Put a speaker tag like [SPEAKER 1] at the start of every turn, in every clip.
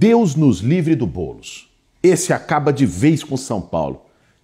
[SPEAKER 1] Deus nos livre do bolos. Esse acaba de vez com São Paulo.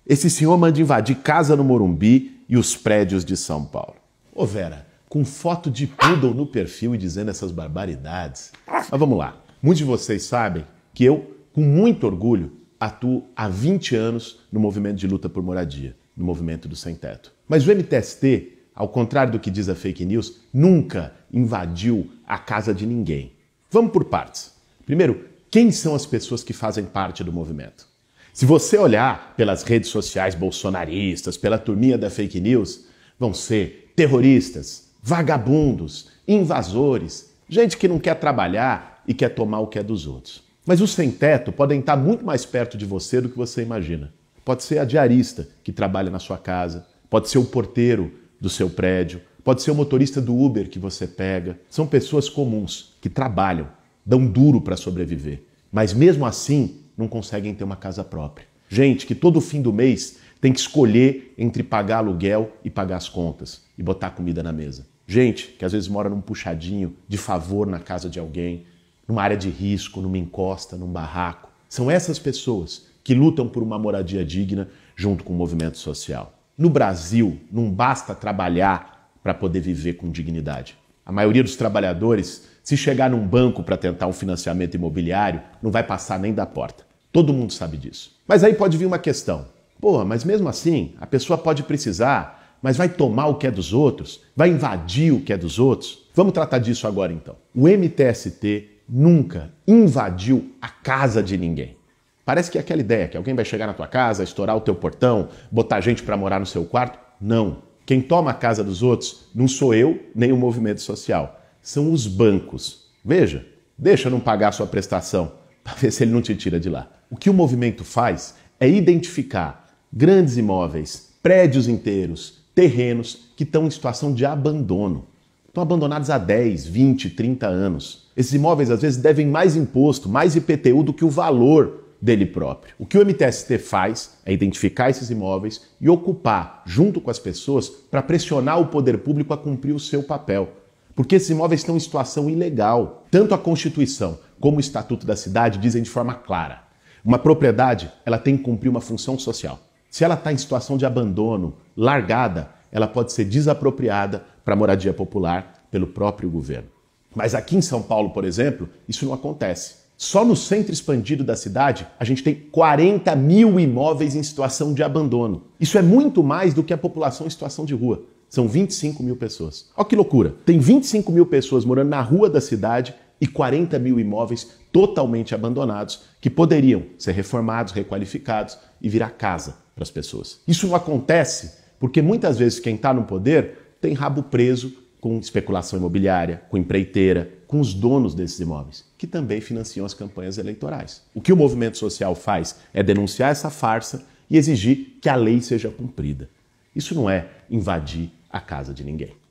[SPEAKER 1] Esse senhor manda invadir casa no Morumbi e os prédios de São Paulo. Ô Vera, com foto de poodle no perfil e dizendo essas barbaridades. Mas vamos lá. Muitos de vocês sabem que eu, com muito orgulho, atuo há 20 anos no movimento de luta por moradia, no movimento do sem teto. Mas o MTST, ao contrário do que diz a fake news, nunca invadiu a casa de ninguém. Vamos por partes. Primeiro, quem são as pessoas que fazem parte do movimento. Se você olhar pelas redes sociais bolsonaristas, pela turminha da fake news, vão ser terroristas, vagabundos, invasores, gente que não quer trabalhar e quer tomar o que é dos outros. Mas os sem-teto podem estar muito mais perto de você do que você imagina. Pode ser a diarista que trabalha na sua casa, pode ser o porteiro do seu prédio, pode ser o motorista do Uber que você pega. São pessoas comuns que trabalham dão duro para sobreviver, mas mesmo assim não conseguem ter uma casa própria. Gente que todo fim do mês tem que escolher entre pagar aluguel e pagar as contas e botar comida na mesa. Gente que às vezes mora num puxadinho de favor na casa de alguém, numa área de risco, numa encosta, num barraco. São essas pessoas que lutam por uma moradia digna junto com o movimento social. No Brasil, não basta trabalhar para poder viver com dignidade. A maioria dos trabalhadores, se chegar num banco para tentar um financiamento imobiliário, não vai passar nem da porta. Todo mundo sabe disso. Mas aí pode vir uma questão. Porra, mas mesmo assim, a pessoa pode precisar, mas vai tomar o que é dos outros? Vai invadir o que é dos outros? Vamos tratar disso agora então. O MTST nunca invadiu a casa de ninguém. Parece que é aquela ideia que alguém vai chegar na tua casa, estourar o teu portão, botar gente para morar no seu quarto. Não. Quem toma a casa dos outros não sou eu nem o movimento social, são os bancos. Veja, deixa não pagar sua prestação para ver se ele não te tira de lá. O que o movimento faz é identificar grandes imóveis, prédios inteiros, terrenos que estão em situação de abandono. Estão abandonados há 10, 20, 30 anos. Esses imóveis às vezes devem mais imposto, mais IPTU do que o valor dele próprio. O que o MTST faz é identificar esses imóveis e ocupar, junto com as pessoas, para pressionar o poder público a cumprir o seu papel. Porque esses imóveis estão em situação ilegal. Tanto a Constituição como o Estatuto da Cidade dizem de forma clara: uma propriedade ela tem que cumprir uma função social. Se ela está em situação de abandono, largada, ela pode ser desapropriada para moradia popular pelo próprio governo. Mas aqui em São Paulo, por exemplo, isso não acontece. Só no centro expandido da cidade, a gente tem 40 mil imóveis em situação de abandono. Isso é muito mais do que a população em situação de rua. São 25 mil pessoas. Olha que loucura! Tem 25 mil pessoas morando na rua da cidade e 40 mil imóveis totalmente abandonados que poderiam ser reformados, requalificados e virar casa para as pessoas. Isso não acontece porque muitas vezes quem está no poder tem rabo preso com especulação imobiliária, com empreiteira, com os donos desses imóveis, que também financiam as campanhas eleitorais. O que o movimento social faz é denunciar essa farsa e exigir que a lei seja cumprida. Isso não é invadir a casa de ninguém.